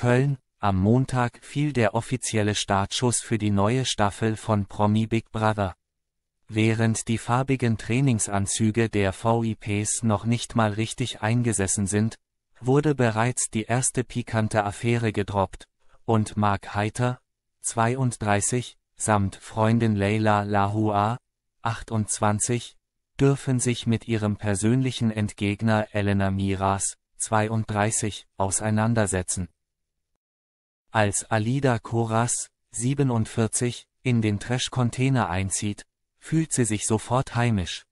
Köln, am Montag fiel der offizielle Startschuss für die neue Staffel von Promi Big Brother. Während die farbigen Trainingsanzüge der VIPs noch nicht mal richtig eingesessen sind, wurde bereits die erste pikante Affäre gedroppt, und Mark Heiter, 32, samt Freundin Leila Lahua, 28, dürfen sich mit ihrem persönlichen Entgegner Elena Miras, 32, auseinandersetzen als Alida Koras, 47, in den Trash-Container einzieht, fühlt sie sich sofort heimisch.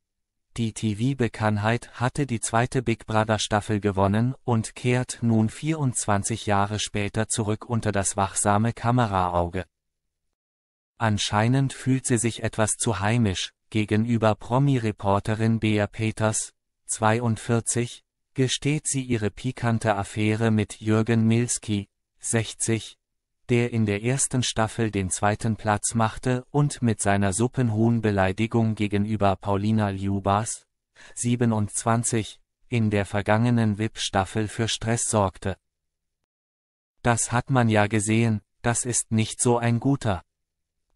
Die TV-Bekanntheit hatte die zweite Big Brother-Staffel gewonnen und kehrt nun 24 Jahre später zurück unter das wachsame Kameraauge. Anscheinend fühlt sie sich etwas zu heimisch, gegenüber Promi-Reporterin Bea Peters, 42, gesteht sie ihre pikante Affäre mit Jürgen Milski, 60, der in der ersten Staffel den zweiten Platz machte und mit seiner suppenhohen Beleidigung gegenüber Paulina Ljubas, 27, in der vergangenen VIP-Staffel für Stress sorgte. Das hat man ja gesehen, das ist nicht so ein guter.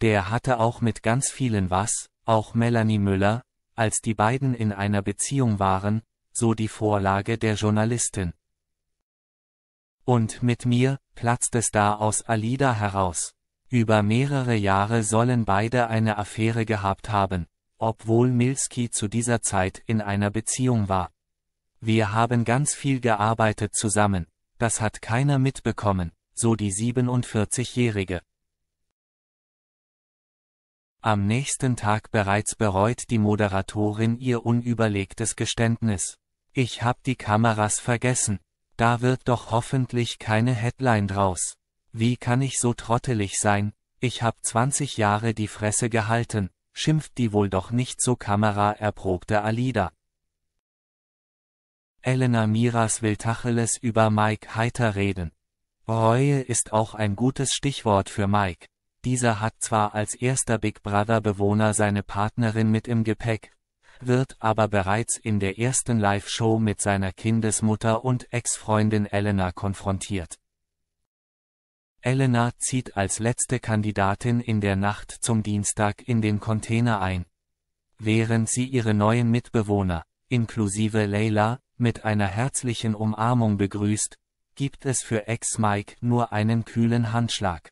Der hatte auch mit ganz vielen was, auch Melanie Müller, als die beiden in einer Beziehung waren, so die Vorlage der Journalistin. Und mit mir, platzt es da aus Alida heraus. Über mehrere Jahre sollen beide eine Affäre gehabt haben, obwohl Milski zu dieser Zeit in einer Beziehung war. Wir haben ganz viel gearbeitet zusammen, das hat keiner mitbekommen, so die 47-Jährige. Am nächsten Tag bereits bereut die Moderatorin ihr unüberlegtes Geständnis. Ich hab die Kameras vergessen. Da wird doch hoffentlich keine Headline draus. Wie kann ich so trottelig sein? Ich hab 20 Jahre die Fresse gehalten, schimpft die wohl doch nicht so kameraerprobte Alida. Elena Miras will Tacheles über Mike Heiter reden. Reue ist auch ein gutes Stichwort für Mike. Dieser hat zwar als erster Big Brother Bewohner seine Partnerin mit im Gepäck, wird aber bereits in der ersten Live-Show mit seiner Kindesmutter und Ex-Freundin Elena konfrontiert. Elena zieht als letzte Kandidatin in der Nacht zum Dienstag in den Container ein. Während sie ihre neuen Mitbewohner, inklusive Leila, mit einer herzlichen Umarmung begrüßt, gibt es für Ex-Mike nur einen kühlen Handschlag.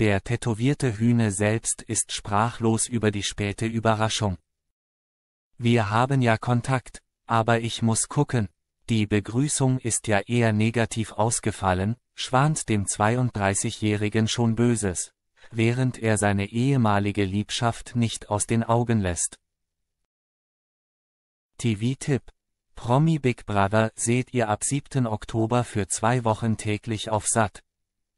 Der tätowierte Hühne selbst ist sprachlos über die späte Überraschung. Wir haben ja Kontakt, aber ich muss gucken. Die Begrüßung ist ja eher negativ ausgefallen, schwant dem 32-Jährigen schon Böses, während er seine ehemalige Liebschaft nicht aus den Augen lässt. TV-Tipp. Promi Big Brother seht ihr ab 7. Oktober für zwei Wochen täglich auf SAT.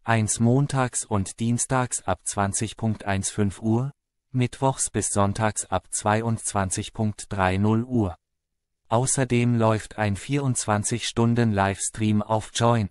1 montags und dienstags ab 20.15 Uhr, mittwochs bis sonntags ab 22.30 Uhr. Außerdem läuft ein 24-Stunden-Livestream auf Join